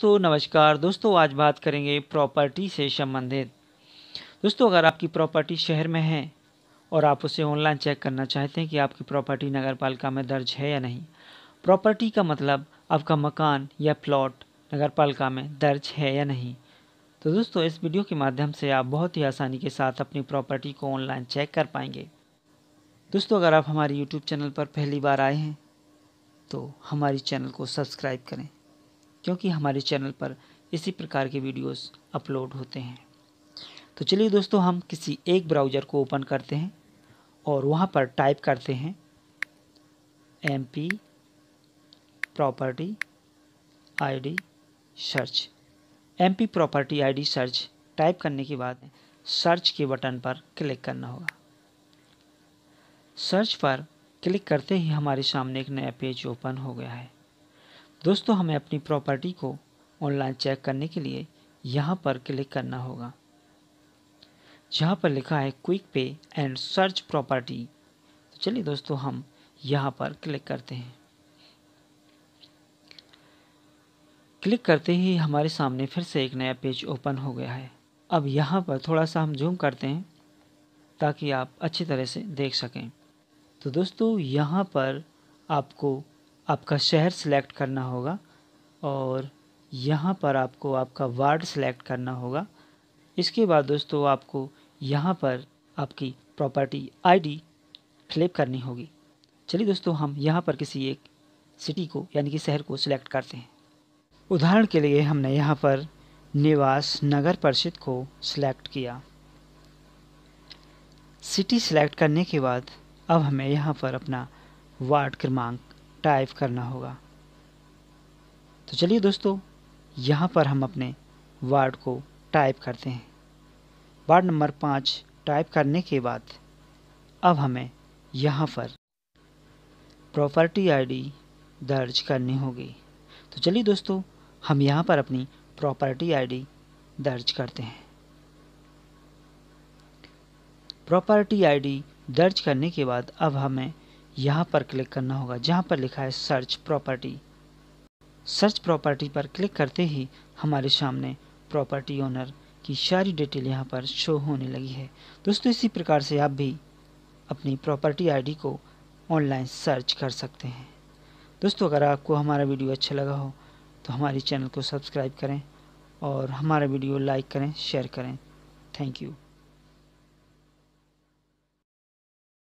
दोस्तों नमस्कार दोस्तों आज बात करेंगे प्रॉपर्टी से संबंधित दोस्तों अगर आपकी प्रॉपर्टी शहर में है और आप उसे ऑनलाइन चेक करना चाहते हैं कि आपकी प्रॉपर्टी नगर पालिका में दर्ज है या नहीं प्रॉपर्टी का मतलब आपका मकान या प्लॉट नगर पालिका में दर्ज है या नहीं तो दोस्तों इस वीडियो के माध्यम से आप बहुत ही आसानी के साथ अपनी प्रॉपर्टी को ऑनलाइन चेक कर पाएंगे दोस्तों अगर आप हमारे यूट्यूब चैनल पर पहली बार आए हैं तो हमारी चैनल को सब्सक्राइब करें क्योंकि हमारे चैनल पर इसी प्रकार के वीडियोस अपलोड होते हैं तो चलिए दोस्तों हम किसी एक ब्राउज़र को ओपन करते हैं और वहाँ पर टाइप करते हैं M P property ID search M P property ID search type करने के बाद सर्च के बटन पर क्लिक करना होगा सर्च पर क्लिक करते ही हमारे सामने एक नया पेज ओपन हो गया है दोस्तों हमें अपनी प्रॉपर्टी को ऑनलाइन चेक करने के लिए यहाँ पर क्लिक करना होगा जहाँ पर लिखा है क्विक पे एंड सर्च प्रॉपर्टी तो चलिए दोस्तों हम यहाँ पर क्लिक करते हैं क्लिक करते ही हमारे सामने फिर से एक नया पेज ओपन हो गया है अब यहाँ पर थोड़ा सा हम जूम करते हैं ताकि आप अच्छी तरह से देख सकें तो दोस्तों यहाँ पर आपको आपका शहर सेलेक्ट करना होगा और यहाँ पर आपको आपका वार्ड सेलेक्ट करना होगा इसके बाद दोस्तों आपको यहाँ पर आपकी प्रॉपर्टी आईडी क्लेम करनी होगी चलिए दोस्तों हम यहाँ पर किसी एक सिटी को यानी कि शहर को सिलेक्ट करते हैं उदाहरण के लिए हमने यहाँ पर निवास नगर परिषद को सिलेक्ट किया सिटी सिलेक्ट करने के बाद अब हमें यहाँ पर अपना वार्ड क्रमांक टाइप करना होगा तो चलिए दोस्तों यहाँ पर हम अपने वार्ड को टाइप करते हैं वार्ड नंबर पाँच टाइप करने के बाद अब हमें यहाँ पर प्रॉपर्टी आईडी दर्ज करनी होगी तो चलिए दोस्तों हम यहाँ पर अपनी प्रॉपर्टी आईडी दर्ज करते हैं प्रॉपर्टी आईडी दर्ज करने के बाद अब हमें यहाँ पर क्लिक करना होगा जहाँ पर लिखा है सर्च प्रॉपर्टी सर्च प्रॉपर्टी पर क्लिक करते ही हमारे सामने प्रॉपर्टी ओनर की सारी डिटेल यहाँ पर शो होने लगी है दोस्तों इसी प्रकार से आप भी अपनी प्रॉपर्टी आईडी को ऑनलाइन सर्च कर सकते हैं दोस्तों अगर आपको हमारा वीडियो अच्छा लगा हो तो हमारे चैनल को सब्सक्राइब करें और हमारा वीडियो लाइक करें शेयर करें थैंक यू